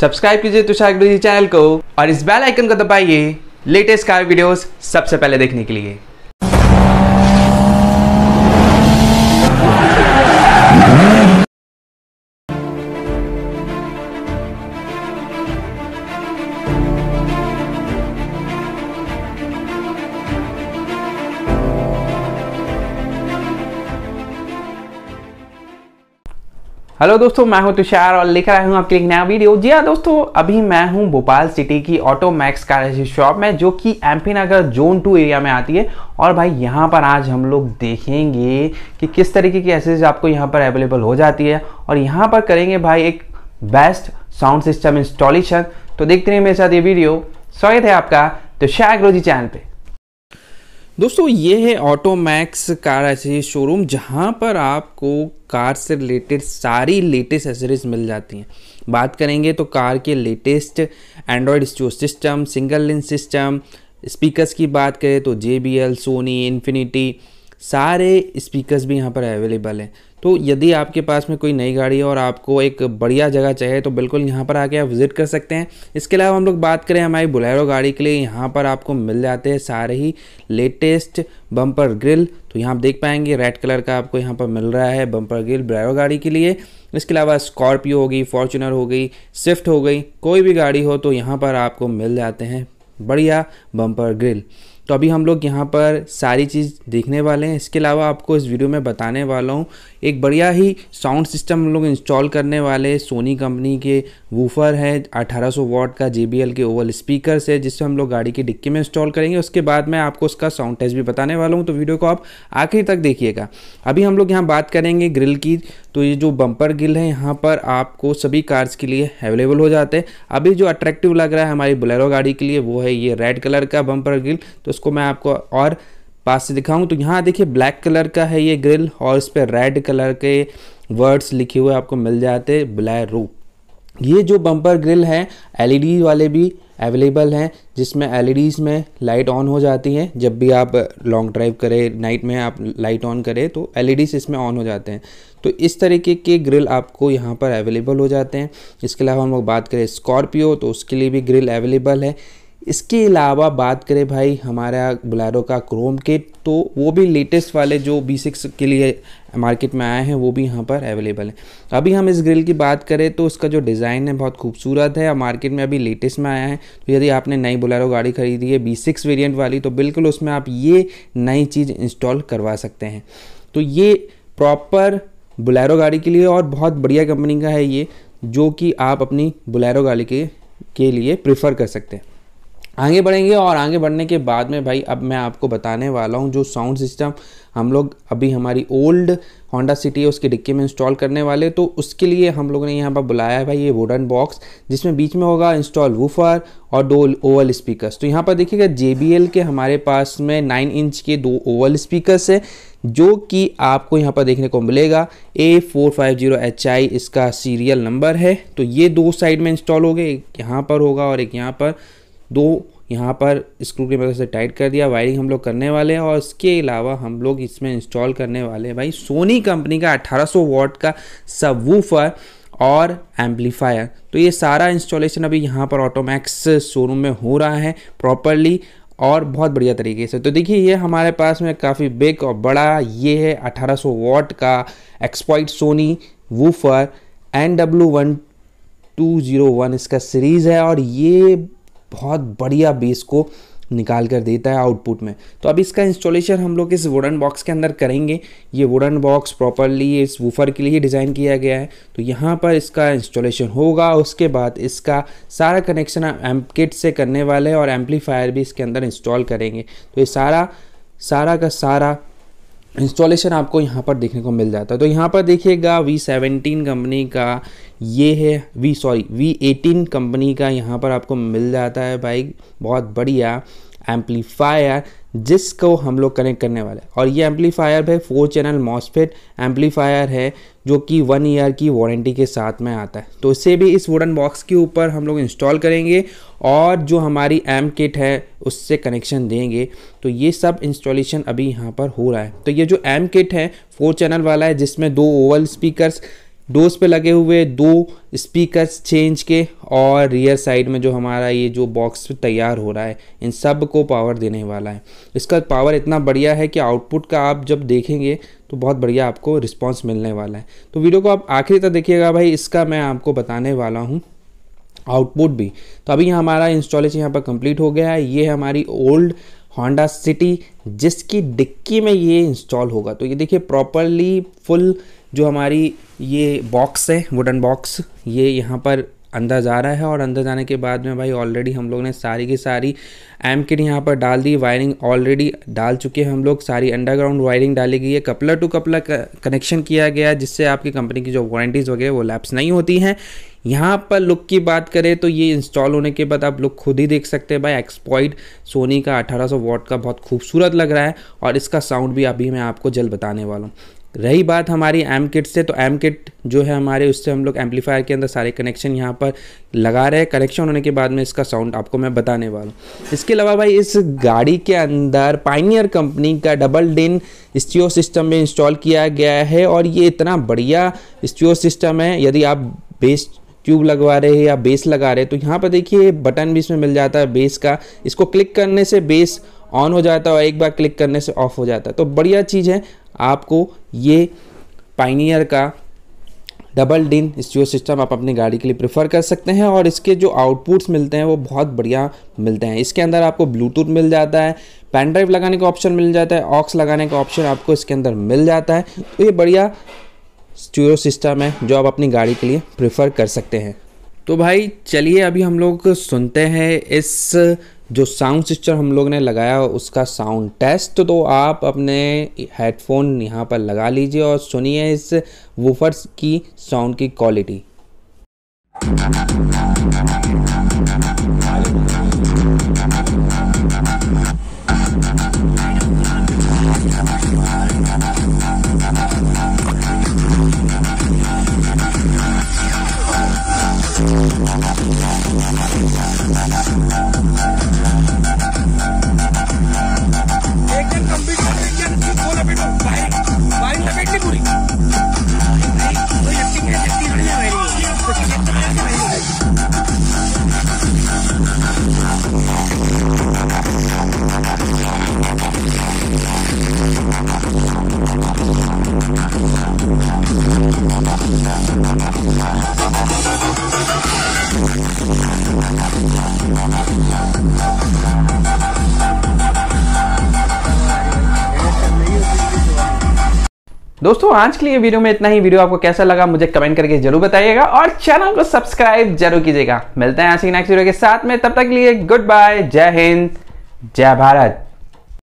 subscribe कीजिए तुषार गुरु channel को और इस बेल आइकन को दबाइए लेटेस्ट कार वीडियोस सबसे पहले देखने के लिए हेलो दोस्तों मैं हूं तुषार और लेकर आया हूं आपके लिए नया वीडियो जी हाँ दोस्तों अभी मैं हूं भोपाल सिटी की ऑटो मैक्स कार शॉप में जो कि P Nagar zone two area में आती है और भाई यहाँ पर आज हम लोग देखेंगे कि किस तरीके की एसेज आपको यहाँ पर अवेलेबल हो जाती है और यहाँ पर करेंगे भाई एक बेस्ट साउंड सिस्टम इंस्टॉलेशन तो देखते रहिए मेरे साथ ये वीडियो स्वागत है आपका तुषार अग्रोजी चैनल पर दोस्तों ये है ऑटोमैक्स कार एसेसरीज शोरूम जहाँ पर आपको कार से रिलेटेड सारी लेटेस्ट एसेसरीज मिल जाती हैं बात करेंगे तो कार के latest android stereo system single DIN system speakers की बात करें तो J B L Sony Infinity सारे स्पीकर्स भी यहाँ पर अवेलेबल हैं तो यदि आपके पास में कोई नई गाड़ी है और आपको एक बढ़िया जगह चाहिए तो बिल्कुल यहाँ पर आके आप विज़िट कर सकते हैं इसके अलावा हम लोग बात करें हमारी बुलेरो गाड़ी के लिए यहाँ पर आपको मिल जाते हैं सारे ही लेटेस्ट बम्पर ग्रिल तो यहाँ आप देख पाएंगे रेड कलर का आपको यहाँ पर मिल रहा है बम्पर ग्रिल बुलेरो गाड़ी के लिए इसके अलावा स्कॉर्पियो हो गई फॉर्चुनर हो गई स्विफ्ट हो गई कोई भी गाड़ी हो तो यहाँ पर आपको मिल जाते हैं बढ़िया बम्पर ग्रिल तो अभी हम लोग यहाँ पर सारी चीज़ देखने वाले हैं इसके अलावा आपको इस वीडियो में बताने वाला हूँ एक बढ़िया ही साउंड सिस्टम हम लोग इंस्टॉल करने वाले सोनी कंपनी के वूफर है 1800 वॉट का जे के ओवल स्पीकर है जिससे हम लोग गाड़ी की डिक्की में इंस्टॉल करेंगे उसके बाद मैं आपको उसका साउंड टेस्ट भी बताने वाला हूँ तो वीडियो को आप आखिर तक देखिएगा अभी हम लोग यहाँ बात करेंगे ग्रिल की तो ये जो बम्पर ग्रिल है यहाँ पर आपको सभी कार्स के लिए अवेलेबल हो जाते हैं अभी जो अट्रैक्टिव लग रहा है हमारी बुलेरो गाड़ी के लिए वो है ये रेड कलर का बम्पर ग्रिल तो उसको मैं आपको और पास से दिखाऊँ तो यहाँ देखिए ब्लैक कलर का है ये ग्रिल और इस पर रेड कलर के वर्ड्स लिखे हुए आपको मिल जाते रू ये जो बम्पर ग्रिल है एलईडी वाले भी अवेलेबल हैं जिसमें एल में लाइट ऑन हो जाती है जब भी आप लॉन्ग ड्राइव करें नाइट में आप लाइट ऑन करें तो एल इसमें ऑन हो जाते हैं तो इस तरीके के ग्रिल आपको यहाँ पर अवेलेबल हो जाते हैं इसके अलावा हम लोग बात करें स्कॉर्पियो तो उसके लिए भी ग्रिल अवेलेबल है इसके अलावा बात करें भाई हमारा बुलेरो का क्रोम किट तो वो भी लेटेस्ट वाले जो बी सिक्स के लिए मार्केट में आए हैं वो भी यहाँ पर अवेलेबल है अभी हम इस ग्रिल की बात करें तो इसका जो डिज़ाइन है बहुत खूबसूरत है और मार्केट में अभी लेटेस्ट में आया है तो यदि आपने नई बुलेरो गाड़ी खरीदी है बी सिक्स वेरियंट वाली तो बिल्कुल उसमें आप ये नई चीज़ इंस्टॉल करवा सकते हैं तो ये प्रॉपर बुलैरो गाड़ी के लिए और बहुत बढ़िया कंपनी का है ये जो कि आप अपनी बुलेरो गाड़ी के, के लिए प्रेफर कर सकते हैं आगे बढ़ेंगे और आगे बढ़ने के बाद में भाई अब मैं आपको बताने वाला हूँ जो साउंड सिस्टम हम लोग अभी हमारी ओल्ड होंडा सिटी है उसकी डिक्की में इंस्टॉल करने वाले तो उसके लिए हम लोगों ने यहाँ पर बुलाया है भाई ये वुडन बॉक्स जिसमें बीच में होगा इंस्टॉल वूफर और दो ओवल स्पीकर्स तो यहाँ पर देखिएगा जे के हमारे पास में नाइन इंच के दो ओवल स्पीकर्स है जो कि आपको यहाँ पर देखने को मिलेगा A four five zero H I इसका सीरियल नंबर है तो ये दो साइड में इंस्टॉल हो गए एक यहाँ पर होगा और एक यहाँ पर दो यहाँ पर स्क्रू की मदद से टाइट कर दिया वायरिंग हम लोग करने वाले हैं और इसके अलावा हम लोग इसमें इंस्टॉल करने वाले हैं भाई सोनी कंपनी का 1800 वॉट का सबवूफर और एम्पलीफायर तो ये सारा इंस्टॉलेशन अभी यहाँ पर ऑटोमैक्स शोरूम में हो रहा है प्रॉपरली और बहुत बढ़िया तरीके से तो देखिए ये हमारे पास में काफ़ी बिग और बड़ा ये है अठारह वॉट का Xplod Sony woofer N W one two zero one इसका सीरीज़ है और ये बहुत बढ़िया बेस को निकाल कर देता है आउटपुट में तो अब इसका इंस्टॉलेशन हम लोग इस वुडन बॉक्स के अंदर करेंगे ये वुडन बॉक्स प्रॉपरली इस वूफर के लिए डिज़ाइन किया गया है तो यहाँ पर इसका इंस्टॉलेशन होगा उसके बाद इसका सारा कनेक्शन आप एम्प किट से करने वाले हैं और एम्पलीफायर भी इसके अंदर इंस्टॉल करेंगे तो ये सारा सारा का सारा इंस्टॉलेशन आपको यहाँ पर देखने को मिल जाता है तो यहाँ पर देखिएगा वी सेवेंटीन कंपनी का ये है V sorry V eighteen company का यहाँ पर आपको मिल जाता है बाइक बहुत बढ़िया एम्पलीफायर जिसको हम लोग कनेक्ट करने वाले हैं और ये एम्पलीफायर भाई फोर चैनल मॉसफेट एम्पलीफायर है जो कि वन ईयर की वारंटी के साथ में आता है तो इसे भी इस वुडन बॉक्स के ऊपर हम लोग इंस्टॉल करेंगे और जो हमारी एम किट है उससे कनेक्शन देंगे तो ये सब इंस्टॉलेशन अभी यहाँ पर हो रहा है तो ये जो एम किट है फोर चैनल वाला है जिसमें दो ओवल स्पीकर डोज पे लगे हुए दो स्पीकर्स चेंज के और रियर साइड में जो हमारा ये जो बॉक्स तैयार हो रहा है इन सब को पावर देने वाला है इसका पावर इतना बढ़िया है कि आउटपुट का आप जब देखेंगे तो बहुत बढ़िया आपको रिस्पॉन्स मिलने वाला है तो वीडियो को आप आखिरी तक देखिएगा भाई इसका मैं आपको बताने वाला हूँ आउटपुट भी तो अभी हमारा इंस्टॉलेशन यहाँ पर कंप्लीट हो गया है ये हमारी ओल्ड होंडा सिटी जिसकी डिक्की में ये इंस्टॉल होगा तो ये देखिए प्रॉपरली फुल जो हमारी ये बॉक्स है वुडन बॉक्स ये यहाँ पर अंदर जा रहा है और अंदर जाने के बाद में भाई ऑलरेडी हम लोग ने सारी की सारी एम किट यहाँ पर डाल दी वायरिंग ऑलरेडी डाल चुके हैं हम लोग सारी अंडरग्राउंड वायरिंग डाली गई है कपलर टू कपलर कनेक्शन किया गया है जिससे आपकी कंपनी की जो वारंटीज़ वगैरह वो लैप्स नहीं होती हैं यहाँ पर लुक की बात करें तो ये इंस्टॉल होने के बाद आप लुक खुद ही देख सकते हैं भाई एक्सपॉइड सोनी का 1800 वॉट का बहुत खूबसूरत लग रहा है और इसका साउंड भी अभी मैं आपको जल्द बताने वाला हूँ रही बात हमारी एम किट से तो एम किट जो है हमारे उससे हम लोग एम्पलीफायर के अंदर सारे कनेक्शन यहाँ पर लगा रहे हैं कनेक्शन होने के बाद में इसका साउंड आपको मैं बताने वाला हूँ इसके अलावा भाई इस गाड़ी के अंदर पाइनियर कंपनी का डबल डिन स्टीओ सिस्टम में इंस्टॉल किया गया है और ये इतना बढ़िया स्टीओ सिस्टम है यदि आप बेस्ट ट्यूब लगवा रहे हैं या बेस लगा रहे हैं तो यहाँ पर देखिए बटन भी इसमें मिल जाता है बेस का इसको क्लिक करने से बेस ऑन हो जाता है और एक बार क्लिक करने से ऑफ हो जाता है तो बढ़िया चीज़ है आपको ये पाइनियर का डबल डिन स्टीरियो सिस्टम आप अपनी गाड़ी के लिए प्रेफर कर सकते हैं और इसके जो आउटपुट्स मिलते हैं वो बहुत बढ़िया मिलते हैं इसके अंदर आपको ब्लूटूथ मिल जाता है पेन ड्राइव लगाने का ऑप्शन मिल जाता है ऑक्स लगाने का ऑप्शन आपको इसके अंदर मिल जाता है तो ये बढ़िया स्टूरो सिस्टम है जो आप अपनी गाड़ी के लिए प्रेफर कर सकते हैं तो भाई चलिए अभी हम लोग सुनते हैं इस जो साउंड सिस्टम हम लोग ने लगाया उसका साउंड टेस्ट तो आप अपने हेडफोन यहाँ पर लगा लीजिए और सुनिए इस वूफर्स की साउंड की क्वालिटी दोस्तों आज के लिए वीडियो में इतना ही वीडियो आपको कैसा लगा मुझे कमेंट करके जरूर बताइएगा और चैनल को सब्सक्राइब जरूर कीजिएगा मिलते हैं ऐसी नेक्स्ट वीडियो के साथ में तब तक के लिए गुड बाय जय हिंद जय भारत